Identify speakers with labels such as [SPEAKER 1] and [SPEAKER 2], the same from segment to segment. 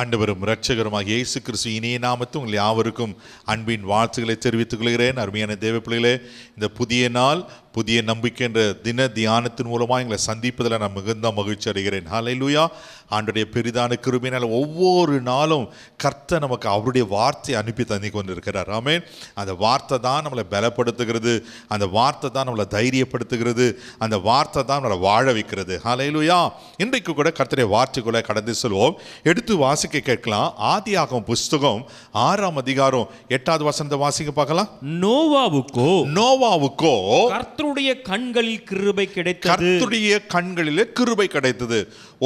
[SPEAKER 1] ஆண்டவரும் ரட்சகருமாக இயேசு கிறிஸ்து இனிய நாமத்து உங்கள் யாவருக்கும் அன்பின் வாழ்த்துக்களை தெரிவித்துக் கொள்கிறேன் அருமையான தேவப்பிள்ளைகளே இந்த புதிய நாள் புதிய நம்பிக்கை என்ற தின தியானத்தின் மூலமாக எங்களை சந்திப்பதில் நான் மிகுந்த மகிழ்ச்சி அடைகிறேன் ஹலை லூயா ஆண்டுடைய பெரிதான கிருமினால் ஒவ்வொரு நாளும் கர்த்தர் நமக்கு அவருடைய வார்த்தையை அனுப்பி தந்தி கொண்டிருக்கிறார் ஆமேன் அந்த வார்த்தை தான் நம்மளை பலப்படுத்துகிறது அந்த வார்த்தை தான் நம்மளை தைரியப்படுத்துகிறது அந்த வார்த்தை தான் நம்மளை வாழ வைக்கிறது ஹலை லூயா இன்றைக்கு கூட கர்த்தடைய வார்த்தைக்குள்ளே கடந்து சொல்வோம் எடுத்து வாசிக்க கேட்கலாம் ஆதி ஆகும் புஸ்தகம் ஆறாம் அதிகாரம் எட்டாவது வசந்த வாசிக்க பார்க்கலாம் நோவாவுக்கோ நோவாவுக்கோ
[SPEAKER 2] கர்த்தருடைய கண்களில் கிருபை கிடைத்தது
[SPEAKER 1] கர்த்தருடைய கண்களிலே கிருபை கிடைத்தது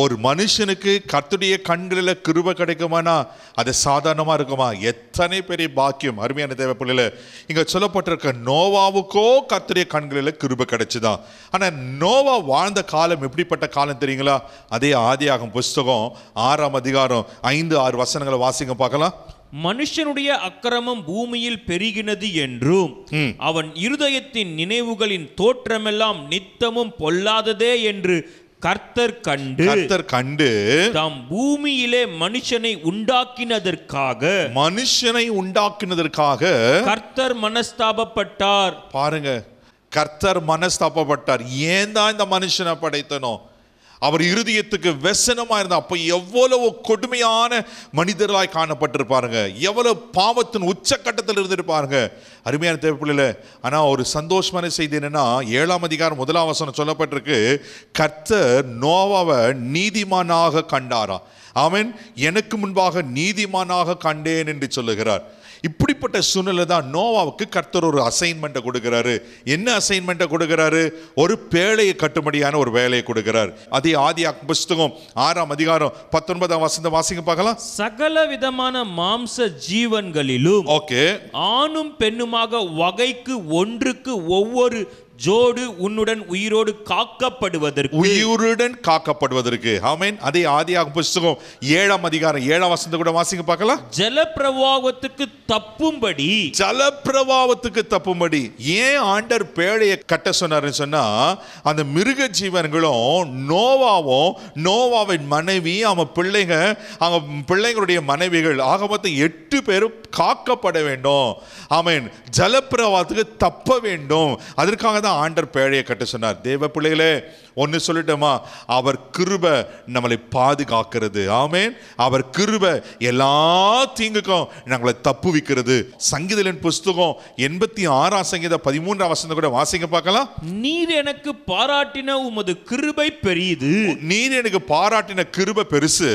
[SPEAKER 1] ஒரு மனுஷனுக்கு கர்த்தருடைய கண்களில் கிருபை கிடைக்குமானா அது சாதாரணமாக இருக்குமா எத்தனை பெரிய பாக்கியம் அருமையான தேவை பிள்ளையில இங்கே சொல்லப்பட்டிருக்க நோவாவுக்கோ கர்த்தருடைய கண்களில் கிருபை கிடைச்சுதான் ஆனால் நோவா வாழ்ந்த காலம் எப்படிப்பட்ட காலம் தெரியுங்களா அதே ஆதியாகும் புஸ்தகம் ஆறாம் அதிகாரம் ஐந்து ஆறு வசனங்களை வாசிங்க பார்க்கலாம்
[SPEAKER 2] மனுஷனுடைய அக்கிரமம் பூமியில் பெருகினது என்றும் அவன் இருதயத்தின் நினைவுகளின் தோற்றமெல்லாம் நித்தமும் பொல்லாததே என்று கர்த்தர் கண்டு கர்த்தர் கண்டு தாம் பூமியிலே மனுஷனை உண்டாக்கினதற்காக மனுஷனை உண்டாக்கினதற்காக கர்த்தர்
[SPEAKER 1] மனஸ்தாபப்பட்டார் பாருங்க கர்த்தர் மனஸ்தாபப்பட்டார் ஏன் தான் இந்த மனுஷனை படைத்தனோ அவர் இருதயத்துக்கு வெசனமாக இருந்தார் அப்போ எவ்வளவு கொடுமையான மனிதர்களாய் காணப்பட்டிருப்பாருங்க எவ்வளவு பாவத்தின் உச்சக்கட்டத்தில் இருந்திருப்பாருங்க அருமையான தேவைப்பிள்ளையில் ஆனால் ஒரு சந்தோஷமான செய்தி என்னென்னா ஏழாம் அதிகாரம் முதலாம் வசனம் சொல்லப்பட்டிருக்கு கர்த்தர் நோவாவை நீதிமானாக கண்டாரா அவன் எனக்கு முன்பாக நீதிமானாக கண்டேன் என்று சொல்லுகிறார் இப்படிப்பட்ட சூழ்நிலை தான் நோவாவுக்கு கர்த்தர் ஒரு அசைன்மெண்ட்டை கொடுக்குறாரு என்ன அசைன்மெண்ட்டை கொடுக்குறாரு ஒரு பேழையை கட்டுமடியான ஒரு வேலையை கொடுக்கிறார் அதே ஆதி புஸ்தகம் ஆறாம் அதிகாரம் பத்தொன்பதாம் வசந்த வாசிங்க பார்க்கலாம்
[SPEAKER 2] சகல விதமான மாம்ச ஜீவன்களிலும் ஓகே ஆணும் பெண்ணுமாக வகைக்கு ஒன்றுக்கு ஒவ்வொரு ஜோடு உன்னுடன் உயிரோடு காக்கப்படுவதற்கு
[SPEAKER 1] உயிருடன் காக்கப்படுவதற்கு ஆமேன் அதே ஆதியாக புஸ்தகம் ஏழாம் அதிகாரம் ஏழாம் வசந்த கூட வாசிங்க பார்க்கலாம்
[SPEAKER 2] ஜல பிரவாகத்துக்கு தப்பும்படி பிரபாவத்துக்கு
[SPEAKER 1] தப்பும்படி ஏன் ஆண்டர் பேழையை கட்ட சொன்னார் சொன்னா அந்த மிருக ஜீவன்களும் நோவாவும் நோவாவின் மனைவி அவன் பிள்ளைங்க அவங்க பிள்ளைங்களுடைய மனைவிகள் ஆக மொத்தம் எட்டு பேரும் காக்கப்பட வேண்டும் அவன் பிரபாவத்துக்கு தப்ப வேண்டும் அதற்காக தான் ஆண்டர் பேழையை கட்ட சொன்னார் தேவ பிள்ளைகளே ஒன்று சொல்லிட்டோமா அவர் கிருப நம்மளை பாதுகாக்கிறது ஆமேன் அவர் கிருப எல்லா தீங்குக்கும் நம்மளை தப்பு அனுபவிக்கிறது சங்கீதலின் புஸ்தகம் எண்பத்தி ஆறாம் சங்கீத பதிமூன்றாம் வசந்த கூட வாசிங்க பார்க்கலாம்
[SPEAKER 2] நீர் எனக்கு பாராட்டின உமது கிருபை பெரியது நீர் எனக்கு பாராட்டின கிருபை பெருசு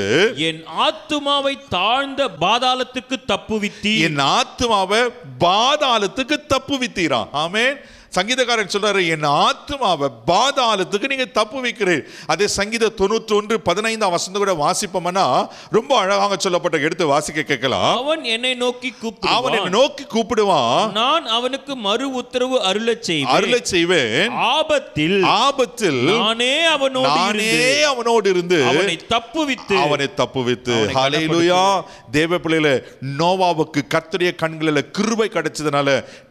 [SPEAKER 2] என் ஆத்துமாவை தாழ்ந்த பாதாளத்துக்கு தப்புவித்தி என் ஆத்துமாவை பாதாளத்துக்கு
[SPEAKER 1] தப்புவித்தீரா ஆமேன் சங்கீதக்காரன் சொல்றாரு என் ஆத்மாவை பாதாளத்துக்கு நீங்க தப்பு வைக்கிறீர் அதே சங்கீத தொண்ணூற்றி ஒன்று பதினைந்தாம் வசந்த கூட வாசிப்போம்னா ரொம்ப அழகாக சொல்லப்பட்ட எடுத்து வாசிக்க கேட்கலாம்
[SPEAKER 2] அவன் என்னை நோக்கி கூப்பிடுவான் அவன் என்னை நோக்கி
[SPEAKER 1] கூப்பிடுவான்
[SPEAKER 2] நான் அவனுக்கு மறு உத்தரவு அருள செய்வேன் அருள செய்வேன் ஆபத்தில் ஆபத்தில் நானே அவனோடு நானே
[SPEAKER 1] அவனோடு இருந்து அவனை
[SPEAKER 2] தப்புவித்து அவனை தப்புவித்து ஹalleluya
[SPEAKER 1] தேவ பிள்ளையில நோவாவுக்கு கர்த்தருடைய கண்களிலே கிருபை கிடைச்சதுனால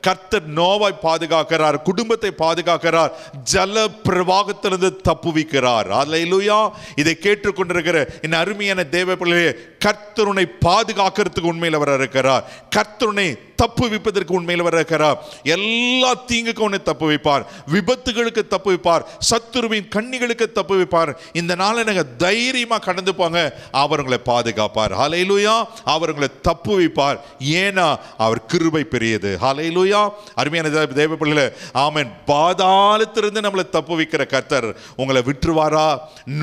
[SPEAKER 1] கர்த்தர் நோவாய் பாதுகாக்கிறார் பாதுகாக்கிறார் குடும்பத்தை பாதுகாக்கிறார் ஜல பிரவாகத்திலிருந்து தப்புவிக்கிறார் அல்லையிலுயா இதை கேட்டுக்கொண்டிருக்கிற என் அருமையான தேவ பிள்ளையே கர்த்தருனை பாதுகாக்கிறதுக்கு உண்மையில் அவர் இருக்கிறார் கர்த்தருனை தப்பு வைப்பதற்கு உண்மையில் வருகிறார் எல்லா தீங்குக்கும் உன்னை தப்பு வைப்பார் விபத்துகளுக்கு தப்பு வைப்பார் சத்துருவின் கண்ணிகளுக்கு தப்பு வைப்பார் இந்த நாளை நாங்கள் தைரியமாக கடந்து போங்க அவர்களை பாதுகாப்பார் ஹலையிலுயா அவர்களை தப்பு வைப்பார் ஏன்னா அவர் கிருபை பெரியது ஹலையிலுயா அருமையான தேவ பிள்ளைகள ஆமன் பாதாளத்திலிருந்து நம்மளை தப்பு வைக்கிற கர்த்தர் உங்களை விட்டுருவாரா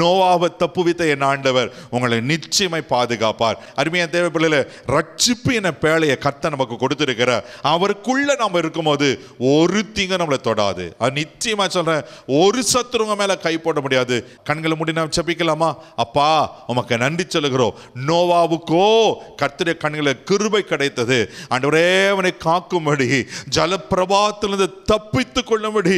[SPEAKER 1] நோவாவை தப்பு வைத்த என் ஆண்டவர் உங்களை நிச்சயமாய் பாதுகாப்பார் அருமையான தேவ பிள்ளைகளை ரட்சிப்பு என பேழையை கர்த்தர் நமக்கு கொடுத்து கொடுத்திருக்கிற அவருக்குள்ள நம்ம இருக்கும்போது ஒரு தீங்க நம்மளை தொடாது அது நிச்சயமாக சொல்றேன் ஒரு சத்துருங்க மேல கை போட முடியாது கண்களை முடி நம்ம செபிக்கலாமா அப்பா உமக்கு நன்றி சொல்லுகிறோம் நோவாவுக்கோ கர்த்தருடைய கண்களை கிருபை கிடைத்தது ஒரே அவனை காக்கும்படி ஜலப்பிரபாத்திலிருந்து தப்பித்து கொள்ளும்படி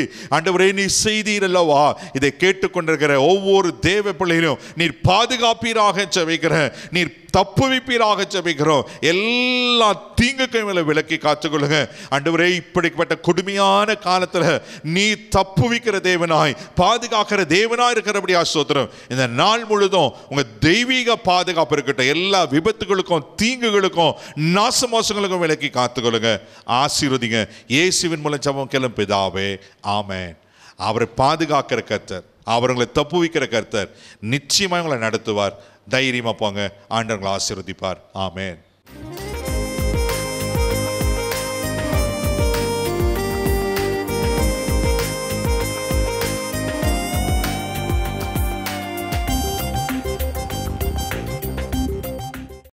[SPEAKER 1] ஒரே நீ செய்தீர் அல்லவா இதை கேட்டுக்கொண்டிருக்கிற ஒவ்வொரு தேவ பிள்ளையிலும் நீர் பாதுகாப்பீராக செவிக்கிற நீர் தப்புவிப்பீராக ஜபிக்கிறோம் எல்லா தீங்கு மேலே விளக்கி அண்டு அண்டவரே இப்படிப்பட்ட கொடுமையான காலத்தில் நீ தப்புவிக்கிற தேவனாய் பாதுகாக்கிற தேவனாய் இருக்கிறபடி ஆசோத்திரம் இந்த நாள் முழுதும் உங்கள் தெய்வீக பாதுகாப்பு இருக்கட்டும் எல்லா விபத்துகளுக்கும் தீங்குகளுக்கும் நாச மோசங்களுக்கும் விலக்கி கொள்ளுங்க ஆசீர்வதிங்க இயேசுவின் மூலம் ஜபம் கிளம்பிதாவே ஆமேன் அவரை பாதுகாக்கிற கத்தர் அவர்களை தப்பு வைக்கிற கர்த்தர் நிச்சயமாக உங்களை நடத்துவார் தைரியமாக போங்க ஆண்டவங்களை ஆசீர்வதிப்பார் ஆமேன்